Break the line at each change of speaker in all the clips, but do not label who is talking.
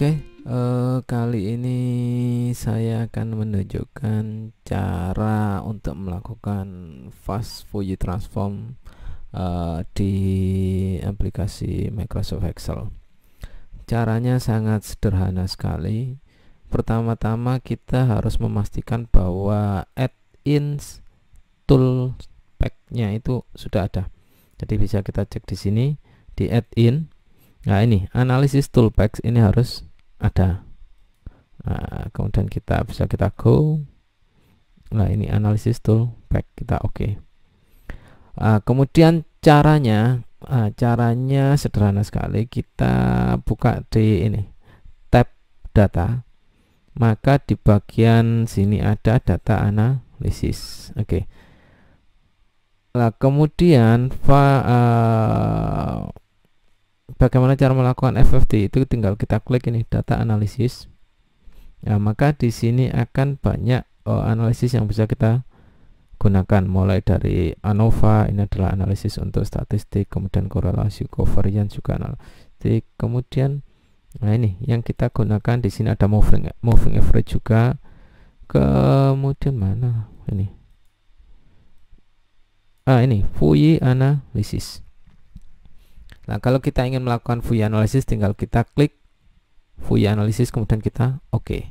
Oke, okay, uh, eh, kali ini saya akan menunjukkan cara untuk melakukan fast Fuji transform uh, di aplikasi Microsoft Excel. Caranya sangat sederhana sekali. Pertama-tama kita harus memastikan bahwa add-ins tool pack-nya itu sudah ada. Jadi bisa kita cek di sini di add-in Nah ini analisis Tool Packs ini harus ada nah, kemudian kita bisa kita go nah ini analisis tool back kita oke okay. uh, kemudian caranya uh, caranya sederhana sekali kita buka di ini tab data maka di bagian sini ada data analisis oke okay. Nah, kemudian fa, ah, bagaimana cara melakukan FFT itu tinggal kita klik ini data analisis ya, maka di sini akan banyak uh, analisis yang bisa kita gunakan mulai dari ANOVA ini adalah analisis untuk statistik kemudian korelasi kovarian juga analisis kemudian nah ini yang kita gunakan di sini ada moving moving average juga kemudian mana ini ah ini Fourier analisis Nah, kalau kita ingin melakukan Fourier analysis tinggal kita klik Fourier analysis kemudian kita oke. Okay.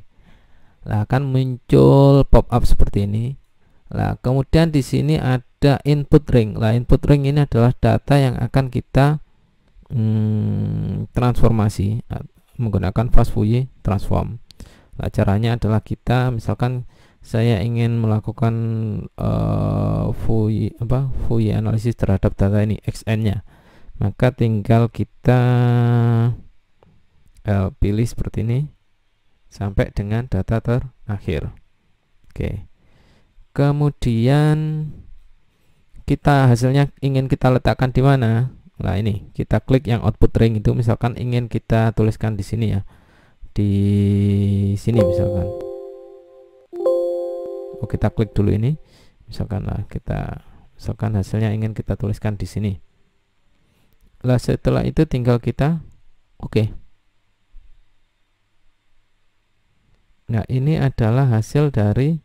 Nah, akan muncul pop-up seperti ini. Nah, kemudian di sini ada input ring. Nah, input ring ini adalah data yang akan kita hmm, transformasi eh, menggunakan fast Fourier transform. Nah, caranya adalah kita misalkan saya ingin melakukan uh, eh, Fourier apa Fourier analisis terhadap data ini XN-nya maka tinggal kita uh, pilih seperti ini sampai dengan data terakhir oke kemudian kita hasilnya ingin kita letakkan di mana lah ini kita klik yang output ring itu misalkan ingin kita tuliskan di sini ya di sini misalkan oh kita klik dulu ini misalkan lah kita misalkan hasilnya ingin kita tuliskan di sini lah setelah itu tinggal kita oke okay. nah ini adalah hasil dari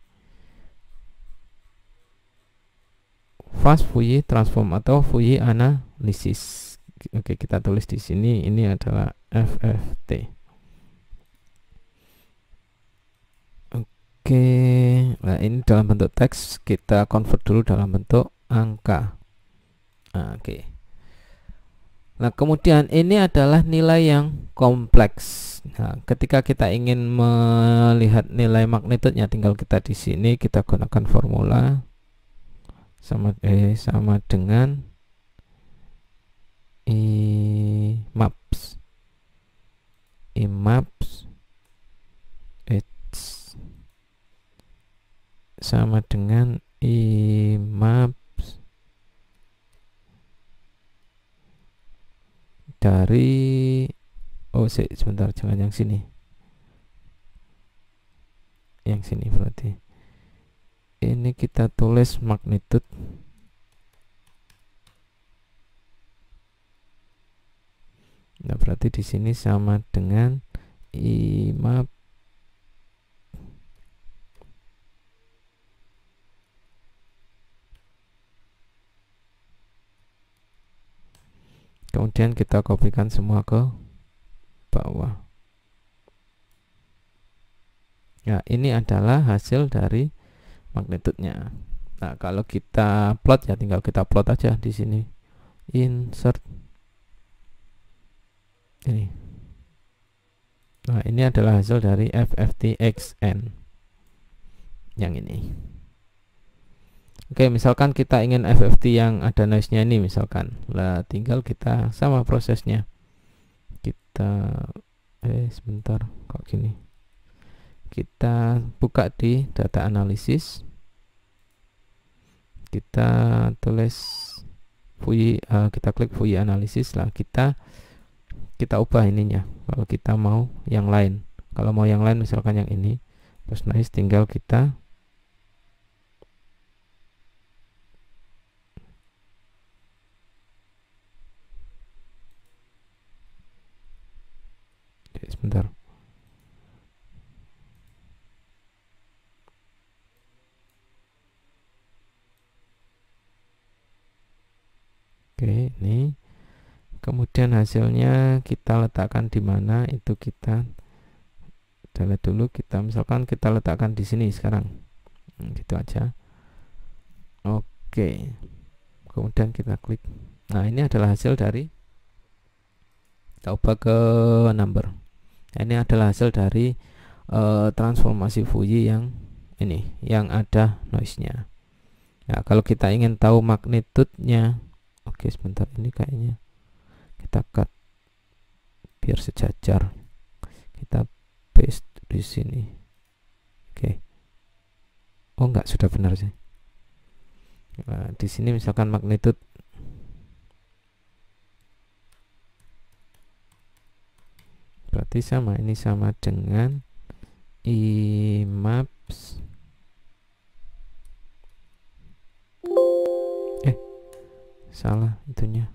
fast Fourier transform atau Fourier analysis. oke okay, kita tulis di sini ini adalah FFT Oke, okay. nah ini dalam bentuk teks kita convert dulu dalam bentuk angka. Ah, oke. Okay. Nah, kemudian ini adalah nilai yang kompleks. Nah, ketika kita ingin melihat nilai magnitudenya tinggal kita di sini kita gunakan formula sama eh sama dengan imaps maps i dari oh sih sebentar jangan yang sini yang sini berarti ini kita tulis magnitude nah berarti di sini sama dengan 5 kemudian kita kopikan semua ke bawah ya ini adalah hasil dari magnitudenya nah kalau kita plot ya tinggal kita plot aja di sini insert ini nah ini adalah hasil dari FFTXN yang ini Oke, misalkan kita ingin FFT yang ada noise-nya ini misalkan. Lah tinggal kita sama prosesnya. Kita eh sebentar kok gini. Kita buka di data analisis. Kita tulis uh, kita klik FUI analisis lah kita kita ubah ininya kalau kita mau yang lain. Kalau mau yang lain misalkan yang ini. Terus noise tinggal kita sebentar Oke, ini. Kemudian hasilnya kita letakkan di mana? Itu kita delete dulu. Kita misalkan kita letakkan di sini sekarang. Hmm, gitu aja. Oke. Kemudian kita klik. Nah, ini adalah hasil dari coba ke number ini adalah hasil dari e, transformasi Fourier yang ini yang ada noise-nya Ya, kalau kita ingin tahu magnitudenya oke sebentar ini kayaknya kita cut biar sejajar kita paste di sini oke oh enggak sudah benar sih nah, di sini misalkan magnitud berarti sama ini sama dengan imaps eh salah itunya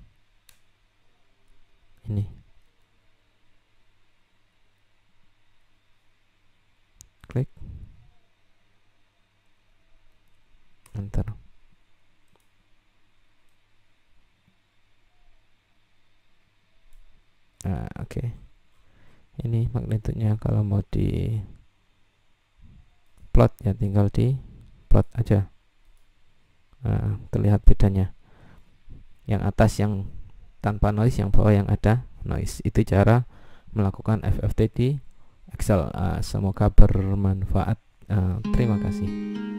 ini magnitudenya kalau mau di plot ya tinggal di plot aja nah, terlihat bedanya yang atas yang tanpa noise yang bawah yang ada noise itu cara melakukan FFT di Excel uh, semoga bermanfaat uh, terima kasih